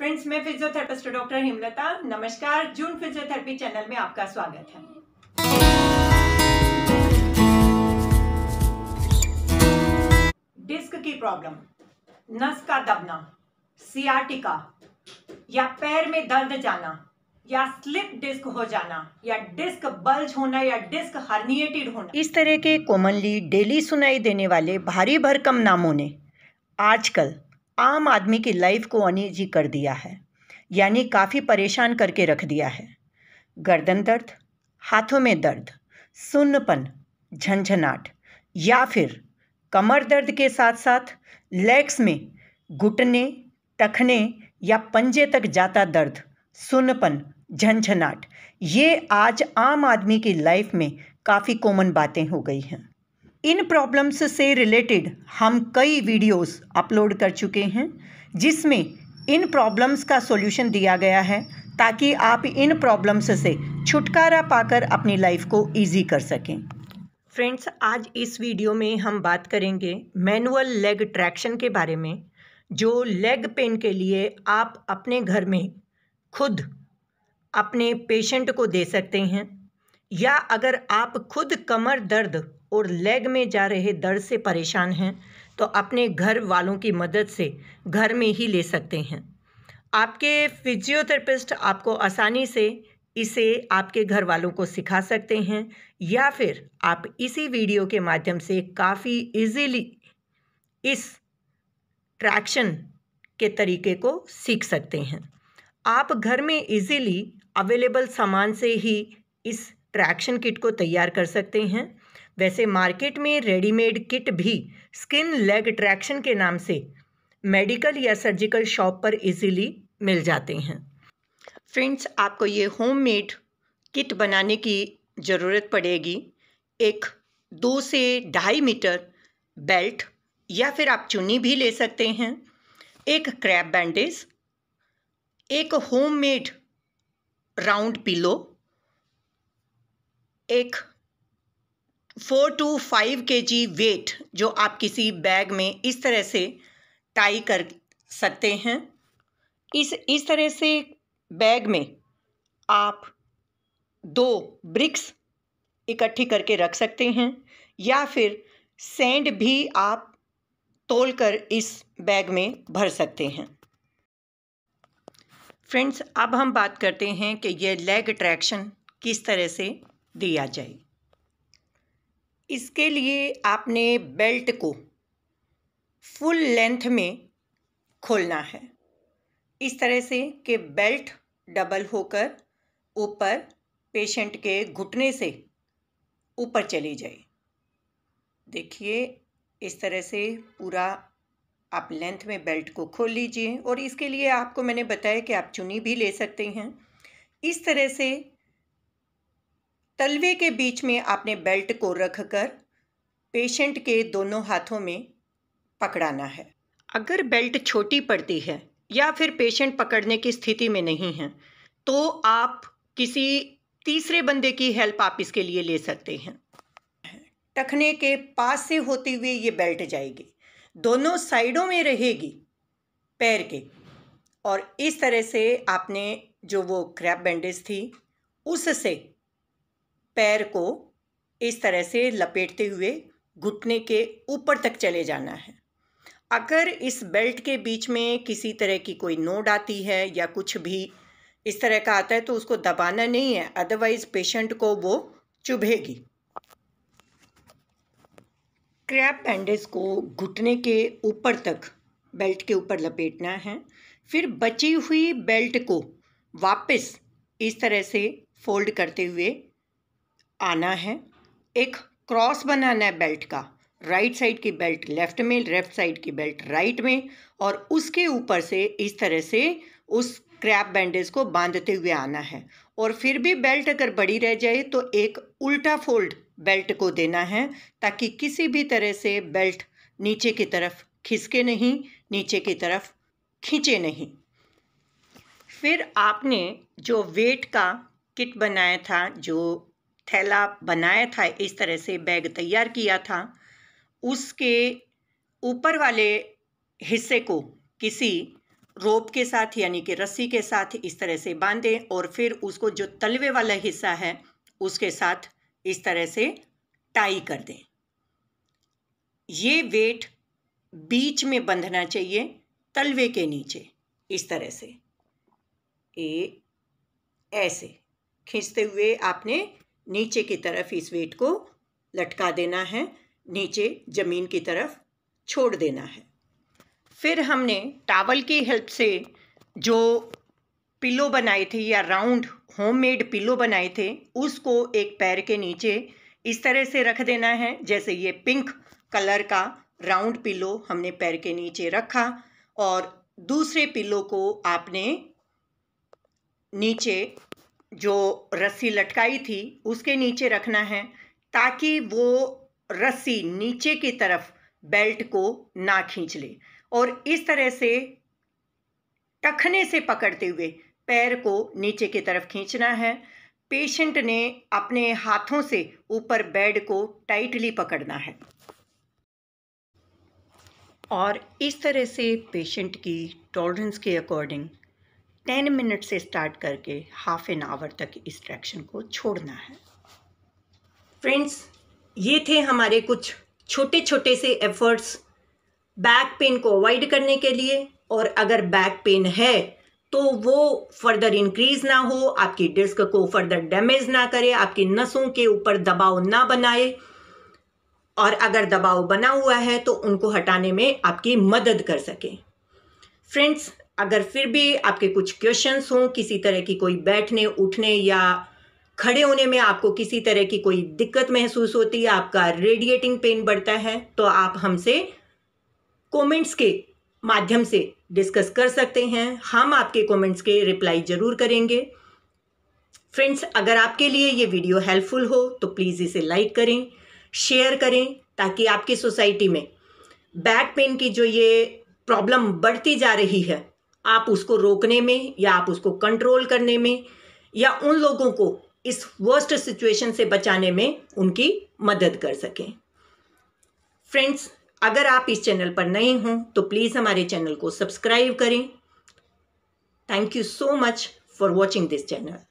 friends मैं physiotherapist doctor हिमलता नमस्कार जून physiotherapy channel में आपका स्वागत है डिस्क की प्रॉब्लम नस का दबना सियाटिका या पैर में दर्द जाना या स्लिप डिस्क हो जाना या डिस्क बल्ज होना या डिस्क हर्निएटेड होना इस तरह के कॉमनली डेली सुनाई देने वाले भारी भरकम नामों ने आजकल आम आदमी की लाइफ को अनईजी कर दिया है यानी काफ़ी परेशान करके रख दिया है गर्दन दर्द हाथों में दर्द सुन्नपन झंझनाट या फिर कमर दर्द के साथ साथ लेग्स में घुटने टखने या पंजे तक जाता दर्द सुन्नपन झंझनाट ये आज आम आदमी की लाइफ में काफ़ी कॉमन बातें हो गई हैं इन प्रॉब्लम्स से रिलेटेड हम कई वीडियोस अपलोड कर चुके हैं जिसमें इन प्रॉब्लम्स का सॉल्यूशन दिया गया है ताकि आप इन प्रॉब्लम्स से छुटकारा पाकर अपनी लाइफ को इजी कर सकें फ्रेंड्स आज इस वीडियो में हम बात करेंगे मैनुअल लेग ट्रैक्शन के बारे में जो लेग पेन के लिए आप अपने घर में खुद अपने पेशेंट को दे सकते हैं या अगर आप खुद कमर दर्द और लेग में जा रहे दर्द से परेशान हैं तो अपने घर वालों की मदद से घर में ही ले सकते हैं आपके फिजियोथेरेपिस्ट आपको आसानी से इसे आपके घर वालों को सिखा सकते हैं या फिर आप इसी वीडियो के माध्यम से काफ़ी इजीली इस ट्रैक्शन के तरीके को सीख सकते हैं आप घर में इजीली अवेलेबल सामान से ही इस ट्रैक्शन किट को तैयार कर सकते हैं वैसे मार्केट में रेडीमेड किट भी स्किन लेग ट्रैक्शन के नाम से मेडिकल या सर्जिकल शॉप पर इजीली मिल जाते हैं फ्रेंड्स आपको ये होममेड किट बनाने की ज़रूरत पड़ेगी एक दो से ढाई मीटर बेल्ट या फिर आप चुन्नी भी ले सकते हैं एक क्रैप बैंडेज एक होममेड राउंड पिलो एक four to five K G wait जो आप किसी बैग में इस तरह से टाई कर सकते हैं इस इस तरह से बैग में आप दो ब्रिक्स इकट्ठी करके रख सकते हैं या फिर सेंड भी आप तोल कर इस बैग में भर सकते हैं फ्रेंड्स अब हम बात करते हैं कि यह लेग ट्रैक्शन किस तरह से दिया जाए इसके लिए आपने बेल्ट को फुल लेंथ में खोलना है इस तरह से कि बेल्ट डबल होकर ऊपर पेशेंट के घुटने से ऊपर चली जाए देखिए इस तरह से पूरा आप लेंथ में बेल्ट को खोल लीजिए और इसके लिए आपको मैंने बताया कि आप चुनी भी ले सकते हैं इस तरह से तलवे के बीच में आपने बेल्ट को रखकर पेशेंट के दोनों हाथों में पकड़ाना है अगर बेल्ट छोटी पड़ती है या फिर पेशेंट पकड़ने की स्थिति में नहीं है तो आप किसी तीसरे बंदे की हेल्प आप इसके लिए ले सकते हैं टखने के पास से होते हुए ये बेल्ट जाएगी दोनों साइडों में रहेगी पैर के और इस तरह से आपने जो वो क्रैप बैंडेज थी उससे पैर को इस तरह से लपेटते हुए घुटने के ऊपर तक चले जाना है अगर इस बेल्ट के बीच में किसी तरह की कोई नोड आती है या कुछ भी इस तरह का आता है तो उसको दबाना नहीं है अदरवाइज पेशेंट को वो चुभेगी क्रैप बैंडेज को घुटने के ऊपर तक बेल्ट के ऊपर लपेटना है फिर बची हुई बेल्ट को वापस इस तरह से फोल्ड करते हुए आना है एक क्रॉस बनाना है बेल्ट का राइट साइड की बेल्ट लेफ्ट में लेफ्ट साइड की बेल्ट राइट में और उसके ऊपर से इस तरह से उस क्रैप बैंडेज को बांधते हुए आना है और फिर भी बेल्ट अगर बड़ी रह जाए तो एक उल्टा फोल्ड बेल्ट को देना है ताकि किसी भी तरह से बेल्ट नीचे की तरफ खिसके नहीं नीचे की तरफ खींचे नहीं फिर आपने जो वेट का किट बनाया था जो थैला बनाया था इस तरह से बैग तैयार किया था उसके ऊपर वाले हिस्से को किसी रोप के साथ यानी कि रस्सी के साथ इस तरह से बांधें और फिर उसको जो तलवे वाला हिस्सा है उसके साथ इस तरह से टाई कर दें ये वेट बीच में बंधना चाहिए तलवे के नीचे इस तरह से ए ऐसे खींचते हुए आपने नीचे की तरफ इस वेट को लटका देना है नीचे ज़मीन की तरफ छोड़ देना है फिर हमने टावल की हेल्प से जो पिलो बनाए थे या राउंड होममेड पिलो बनाए थे उसको एक पैर के नीचे इस तरह से रख देना है जैसे ये पिंक कलर का राउंड पिलो हमने पैर के नीचे रखा और दूसरे पिलो को आपने नीचे जो रस्सी लटकाई थी उसके नीचे रखना है ताकि वो रस्सी नीचे की तरफ बेल्ट को ना खींच ले और इस तरह से टखने से पकड़ते हुए पैर को नीचे की तरफ खींचना है पेशेंट ने अपने हाथों से ऊपर बेड को टाइटली पकड़ना है और इस तरह से पेशेंट की टॉलरेंस के अकॉर्डिंग टेन मिनट से स्टार्ट करके हाफ एन आवर तक इस ट्रैक्शन को छोड़ना है फ्रेंड्स ये थे हमारे कुछ छोटे छोटे से एफर्ट्स बैक पेन को अवॉइड करने के लिए और अगर बैक पेन है तो वो फर्दर इंक्रीज ना हो आपकी डिस्क को फर्दर डैमेज ना करे आपकी नसों के ऊपर दबाव ना बनाए और अगर दबाव बना हुआ है तो उनको हटाने में आपकी मदद कर सके फ्रेंड्स अगर फिर भी आपके कुछ क्वेश्चंस हों किसी तरह की कोई बैठने उठने या खड़े होने में आपको किसी तरह की कोई दिक्कत महसूस होती है आपका रेडिएटिंग पेन बढ़ता है तो आप हमसे कमेंट्स के माध्यम से डिस्कस कर सकते हैं हम आपके कमेंट्स के रिप्लाई ज़रूर करेंगे फ्रेंड्स अगर आपके लिए ये वीडियो हेल्पफुल हो तो प्लीज़ इसे लाइक करें शेयर करें ताकि आपकी सोसाइटी में बैक पेन की जो ये प्रॉब्लम बढ़ती जा रही है आप उसको रोकने में या आप उसको कंट्रोल करने में या उन लोगों को इस वर्स्ट सिचुएशन से बचाने में उनकी मदद कर सकें फ्रेंड्स अगर आप इस चैनल पर नए हों तो प्लीज़ हमारे चैनल को सब्सक्राइब करें thank you so much for watching this channel